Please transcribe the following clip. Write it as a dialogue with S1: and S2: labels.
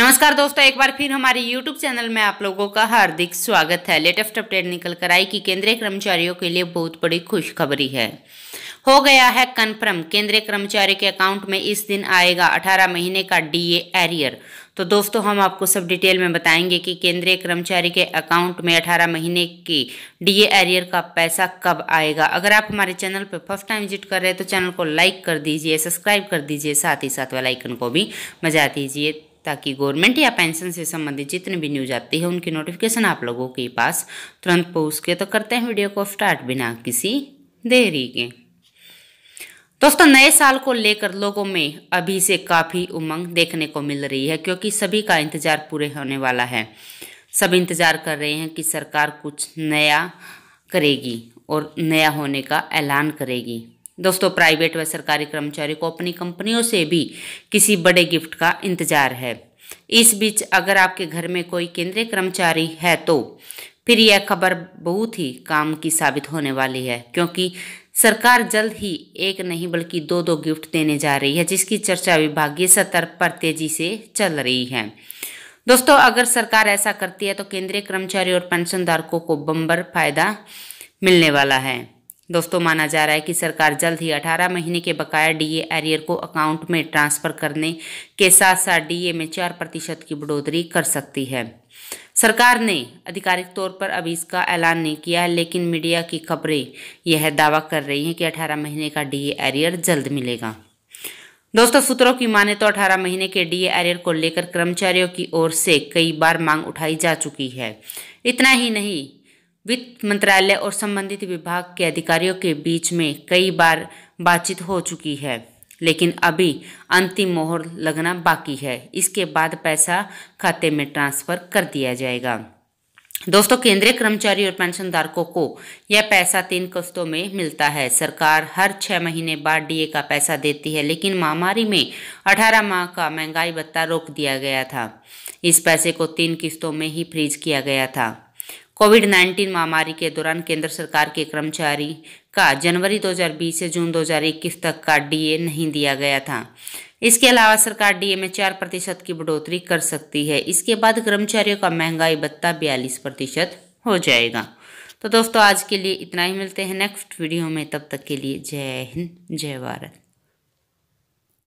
S1: नमस्कार दोस्तों एक बार फिर हमारे यूट्यूब चैनल में आप लोगों का हार्दिक स्वागत है लेटेस्ट अपडेट निकल कर आई कि केंद्रीय कर्मचारियों के लिए बहुत बड़ी खुशखबरी है हो गया है कन्फर्म केंद्रीय कर्मचारी के अकाउंट में इस दिन आएगा 18 महीने का डीए एरियर तो दोस्तों हम आपको सब डिटेल में बताएंगे कि केंद्रीय कर्मचारी के अकाउंट में 18 महीने की डीए एरियर का पैसा कब आएगा अगर आप हमारे चैनल पर फर्स्ट टाइम विजिट कर रहे हैं तो चैनल को लाइक कर दीजिए सब्सक्राइब कर दीजिए साथ ही साथ वेलाइकन को भी बजा दीजिए ताकि गवर्नमेंट या पेंशन से संबंधित जितनी भी न्यूज आती है उनकी नोटिफिकेशन आप लोगों के पास तुरंत पहुँच के तो करते हैं वीडियो को स्टार्ट बिना किसी देरी के दोस्तों नए साल को लेकर लोगों में अभी से काफ़ी उमंग देखने को मिल रही है क्योंकि सभी का इंतज़ार पूरे होने वाला है सब इंतज़ार कर रहे हैं कि सरकार कुछ नया करेगी और नया होने का ऐलान करेगी दोस्तों प्राइवेट व सरकारी कर्मचारी को अपनी कंपनियों से भी किसी बड़े गिफ्ट का इंतजार है इस बीच अगर आपके घर में कोई केंद्रीय कर्मचारी है तो फिर यह खबर बहुत ही काम की साबित होने वाली है क्योंकि सरकार जल्द ही एक नहीं बल्कि दो दो गिफ्ट देने जा रही है जिसकी चर्चा विभागीय स्तर पर तेजी से चल रही है दोस्तों अगर सरकार ऐसा करती है तो केंद्रीय कर्मचारी और पेंशनधारकों को बम्बर फायदा मिलने वाला है दोस्तों माना जा रहा है कि सरकार जल्द ही 18 महीने के बकाया डीए एरियर को अकाउंट में ट्रांसफर करने के साथ साथ डीए में चार प्रतिशत की बढ़ोतरी कर सकती है सरकार ने आधिकारिक तौर पर अभी इसका ऐलान नहीं किया है लेकिन मीडिया की खबरें यह दावा कर रही हैं कि 18 महीने का डीए एरियर जल्द मिलेगा दोस्तों सूत्रों की माने तो अठारह महीने के डी एरियर को लेकर कर्मचारियों की ओर से कई बार मांग उठाई जा चुकी है इतना ही नहीं वित्त मंत्रालय और संबंधित विभाग के अधिकारियों के बीच में कई बार बातचीत हो चुकी है लेकिन अभी अंतिम मोहर लगना बाकी है इसके बाद पैसा खाते में ट्रांसफर कर दिया जाएगा दोस्तों केंद्रीय कर्मचारी और पेंशन धारकों को यह पैसा तीन किस्तों में मिलता है सरकार हर छः महीने बाद डीए का पैसा देती है लेकिन महामारी में 18 माह का महंगाई भत्ता रोक दिया गया था इस पैसे को तीन किस्तों में ही फ्रीज किया गया था कोविड 19 महामारी के दौरान केंद्र सरकार के कर्मचारी का जनवरी 2020 से जून 2021 तक का डीए नहीं दिया गया था इसके अलावा सरकार डीए में चार प्रतिशत की बढ़ोतरी कर सकती है इसके बाद कर्मचारियों का महंगाई भत्ता बयालीस प्रतिशत हो जाएगा तो दोस्तों आज के लिए इतना ही मिलते हैं नेक्स्ट वीडियो में तब तक के लिए जय हिंद जय भारत